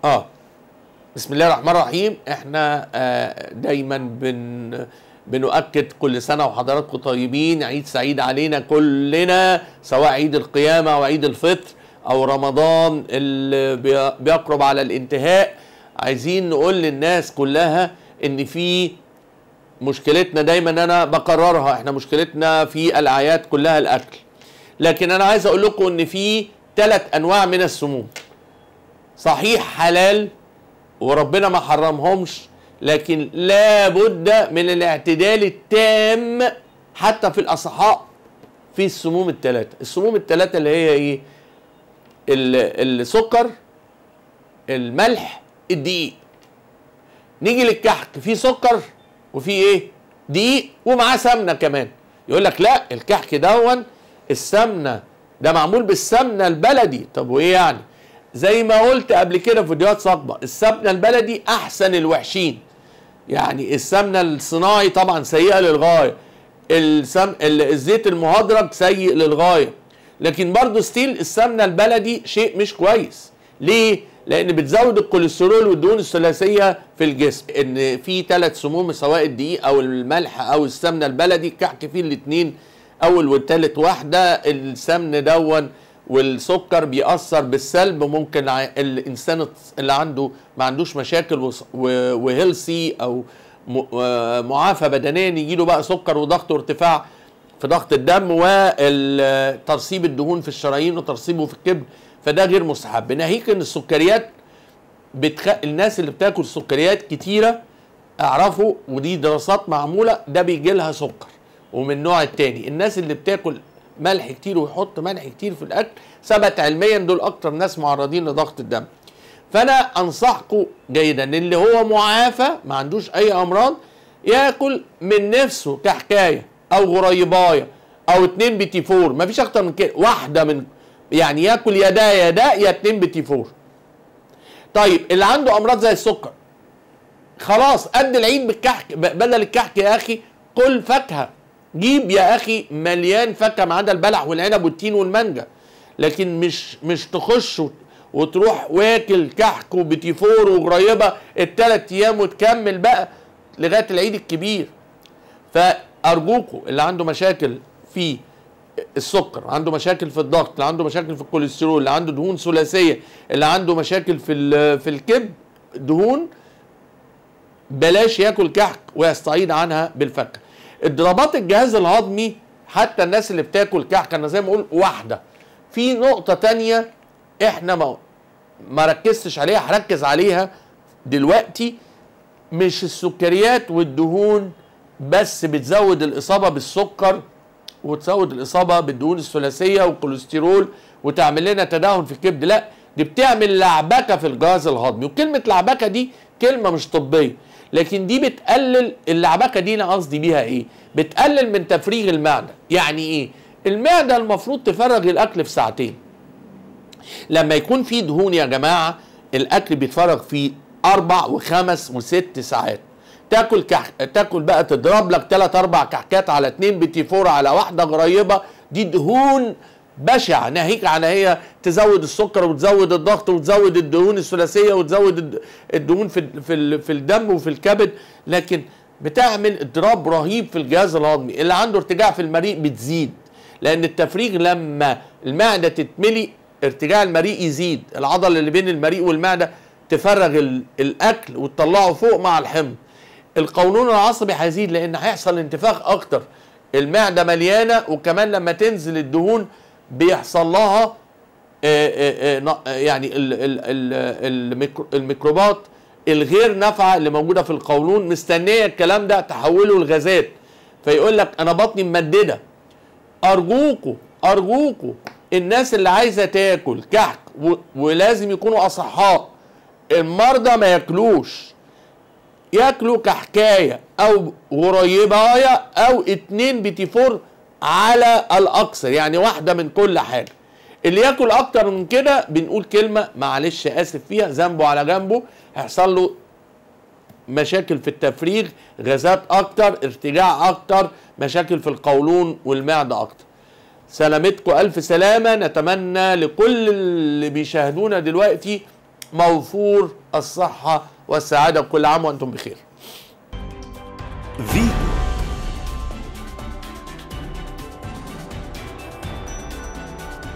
اه بسم الله الرحمن الرحيم احنا آه دايما بن بنؤكد كل سنه وحضراتكم طيبين عيد سعيد علينا كلنا سواء عيد القيامه او عيد الفطر او رمضان اللي بيقرب على الانتهاء عايزين نقول للناس كلها ان في مشكلتنا دايما انا بكررها احنا مشكلتنا في الاعياد كلها الاكل لكن انا عايز اقول لكم ان في ثلاث انواع من السموم صحيح حلال وربنا ما حرمهمش لكن لابد من الاعتدال التام حتى في الاصحاء في السموم الثلاثه السموم الثلاثه اللي هي ايه السكر الملح الدقيق نيجي للكحك في سكر وفي ايه دقيق ومعاه سمنه كمان يقول لك لا الكحك دون السمنه ده معمول بالسمنه البلدي طب وايه يعني زي ما قلت قبل كده في فيديوهات سابقه السمنه البلدي احسن الوحشين يعني السمنه الصناعي طبعا سيئه للغايه السم... الزيت المهدرج سيء للغايه لكن برضه ستيل السمنه البلدي شيء مش كويس ليه لان بتزود الكوليسترول والدهون الثلاثيه في الجسم ان في ثلاث سموم سواء الدقيق او الملح او السمنه البلدي كحك فيه الاثنين اول والثالث واحده السمن دون والسكر بيأثر بالسلب ممكن الانسان اللي عنده ما عندوش مشاكل وهيلسي او آه، معافى بدنيا يجيله بقى سكر وضغط وارتفاع في ضغط الدم وترسيب الدهون في الشرايين وترسيبه في الكبد فده غير مستحب ناهيك ان السكريات بتخ... الناس اللي بتاكل سكريات كتيره اعرفوا ودي دراسات معموله ده بيجي لها سكر ومن النوع التاني الناس اللي بتاكل ملح كتير ويحط ملح كتير في الاكل ثبت علميا دول اكتر ناس معرضين لضغط الدم فانا انصحكم جيدا اللي هو معافى ما عندوش اي امراض ياكل من نفسه كحكايه او غريبايه او اتنين بيتي فور ما فيش اكتر من كده واحده من يعني ياكل يا ده يا ده يا اتنين بيتي فور طيب اللي عنده امراض زي السكر خلاص قد العيد بالكحك بدل الكحك يا اخي كل فاكهه جيب يا اخي مليان فاكهه ما عدا البلح والعنب والتين والمانجا لكن مش مش تخش وتروح واكل كحك وبتيفور وقريبه الثلاث ايام وتكمل بقى لغايه العيد الكبير فارجوكوا اللي عنده مشاكل في السكر عنده مشاكل في الضغط اللي عنده مشاكل في الكوليسترول اللي عنده دهون ثلاثيه اللي عنده مشاكل في في الكبد دهون بلاش ياكل كحك ويستعيد عنها بالفاكهه اضطرابات الجهاز الهضمي حتى الناس اللي بتاكل كحك انا زي ما اقول واحده في نقطه تانية احنا ما ما ركزتش عليها هركز عليها دلوقتي مش السكريات والدهون بس بتزود الاصابه بالسكر وتزود الاصابه بالدهون الثلاثيه والكوليسترول وتعمل لنا تدهون في الكبد لا دي بتعمل لعبكه في الجهاز الهضمي وكلمه لعبكه دي كلمه مش طبيه لكن دي بتقلل اللعبكه دي انا قصدي بيها ايه بتقلل من تفريغ المعده يعني ايه المعده المفروض تفرغ الاكل في ساعتين لما يكون في دهون يا جماعه الاكل بيتفرغ في اربع وخمس وست ساعات تاكل كح... تاكل بقى تضرب لك ثلاث اربع كحكات على اتنين بتي فور على واحده غريبه دي دهون بشع ناهيك عن هي تزود السكر وتزود الضغط وتزود الدهون الثلاثيه وتزود الدهون في في في الدم وفي الكبد لكن بتعمل اضراب رهيب في الجهاز الهضمي اللي عنده ارتجاع في المريء بتزيد لان التفريغ لما المعده تتملي ارتجاع المريء يزيد العضله اللي بين المريء والمعده تفرغ الاكل وتطلعه فوق مع الحمض القولون العصبي هيزيد لان هيحصل انتفاخ اكتر المعده مليانه وكمان لما تنزل الدهون بيحصل لها آه، آه، آه، يعني الميكروبات الغير نافعه اللي موجوده في القولون مستنيه الكلام ده تحوله لغازات فيقول لك انا بطني ممدده ارجوكوا ارجوكوا الناس اللي عايزه تاكل كحك ولازم يكونوا اصحاء المرضى ما ياكلوش ياكلوا كحكايه او غريبايه او اتنين بتيفور فور على الاكثر يعني واحده من كل حاجه اللي ياكل اكتر من كده بنقول كلمه معلش اسف فيها ذنبه على جنبه هيحصل له مشاكل في التفريغ غازات اكتر ارتجاع اكتر مشاكل في القولون والمعده اكتر سلامتكم الف سلامه نتمنى لكل اللي بيشاهدونا دلوقتي موفور الصحه والسعاده وكل عام وانتم بخير